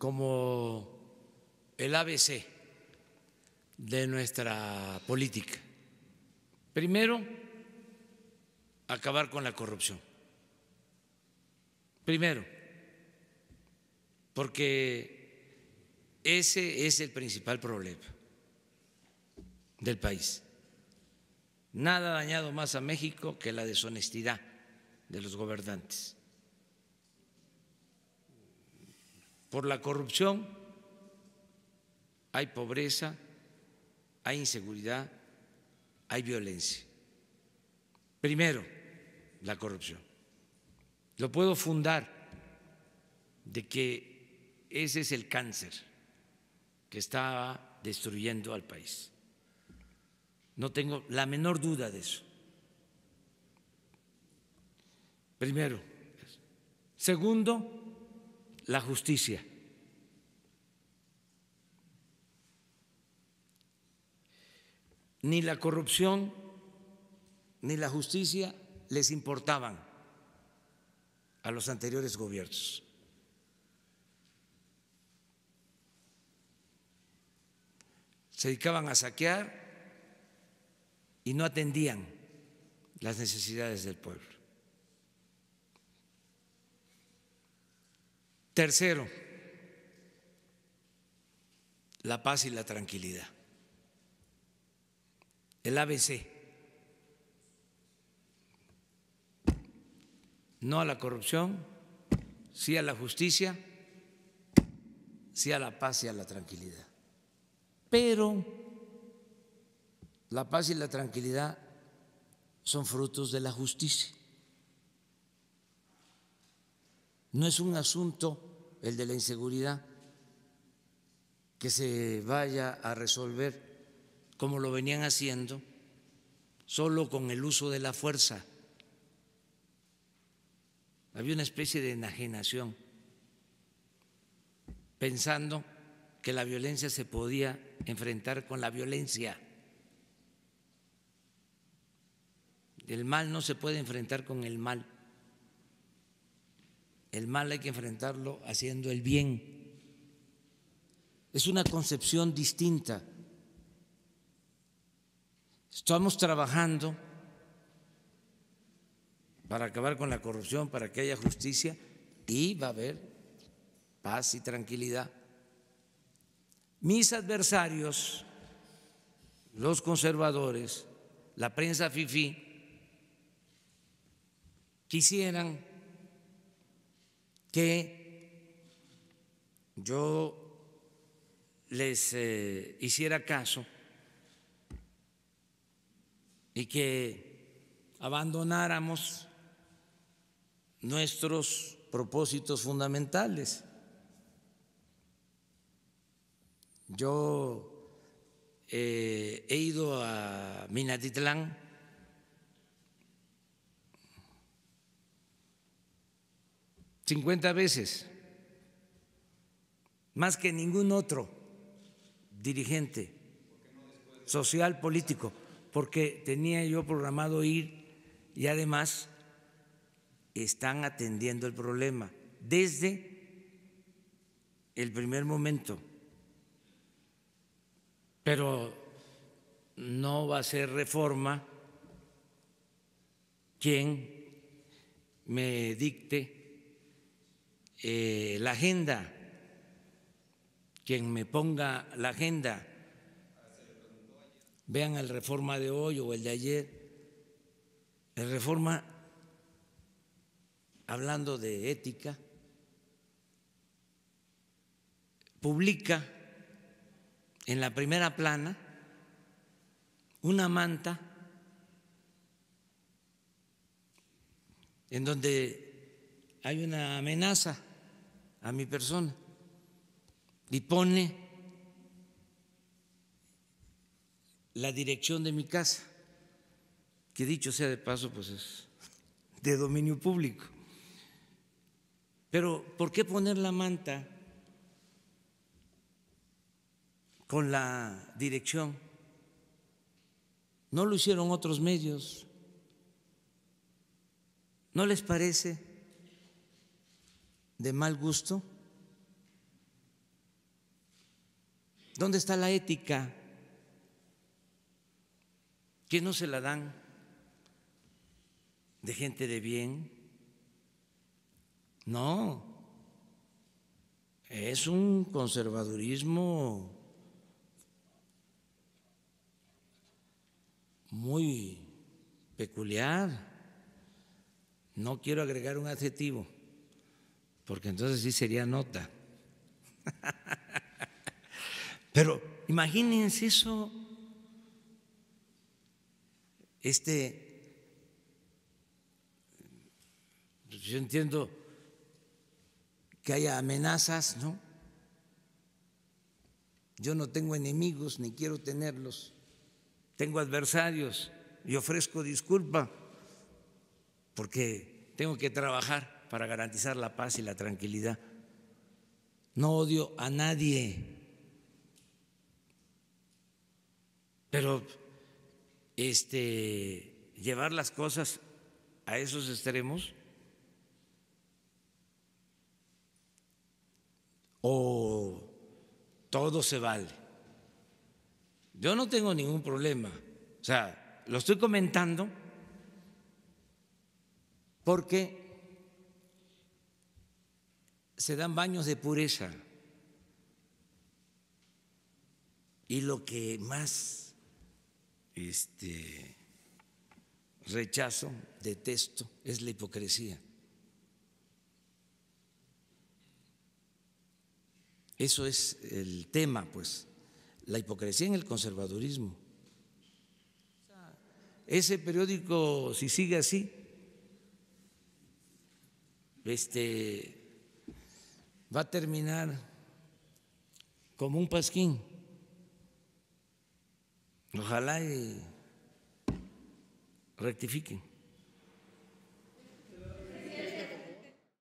como el ABC de nuestra política. Primero, acabar con la corrupción. Primero, porque ese es el principal problema del país. Nada ha dañado más a México que la deshonestidad de los gobernantes. por la corrupción hay pobreza, hay inseguridad, hay violencia. Primero, la corrupción. Lo puedo fundar de que ese es el cáncer que está destruyendo al país. No tengo la menor duda de eso. Primero. Segundo, la justicia. Ni la corrupción ni la justicia les importaban a los anteriores gobiernos. Se dedicaban a saquear y no atendían las necesidades del pueblo. Tercero, la paz y la tranquilidad. El ABC. No a la corrupción, sí a la justicia, sí a la paz y a la tranquilidad. Pero la paz y la tranquilidad son frutos de la justicia. No es un asunto el de la inseguridad, que se vaya a resolver como lo venían haciendo, solo con el uso de la fuerza. Había una especie de enajenación, pensando que la violencia se podía enfrentar con la violencia. El mal no se puede enfrentar con el mal. El mal hay que enfrentarlo haciendo el bien. Es una concepción distinta. Estamos trabajando para acabar con la corrupción, para que haya justicia y va a haber paz y tranquilidad. Mis adversarios, los conservadores, la prensa FIFI, quisieran que yo les eh, hiciera caso y que abandonáramos nuestros propósitos fundamentales. Yo eh, he ido a Minatitlán 50 veces, más que ningún otro dirigente social político, porque tenía yo programado ir y además están atendiendo el problema desde el primer momento. Pero no va a ser reforma quien me dicte eh, la agenda, quien me ponga la agenda. Vean el reforma de hoy o el de ayer. El reforma, hablando de ética, publica en la primera plana una manta en donde hay una amenaza a mi persona y pone la dirección de mi casa, que dicho sea de paso, pues es de dominio público. Pero ¿por qué poner la manta con la dirección? No lo hicieron otros medios. ¿No les parece? de mal gusto? ¿Dónde está la ética? que no se la dan de gente de bien? No, es un conservadurismo muy peculiar. No quiero agregar un adjetivo porque entonces sí sería nota. Pero imagínense eso, este, pues yo entiendo que haya amenazas, ¿no? Yo no tengo enemigos ni quiero tenerlos, tengo adversarios y ofrezco disculpa porque tengo que trabajar para garantizar la paz y la tranquilidad. No odio a nadie. Pero este llevar las cosas a esos extremos o todo se vale. Yo no tengo ningún problema. O sea, lo estoy comentando porque se dan baños de pureza. Y lo que más este, rechazo, detesto, es la hipocresía. Eso es el tema, pues, la hipocresía en el conservadurismo. Ese periódico, si sigue así, este, va a terminar como un pasquín. Ojalá y rectifiquen.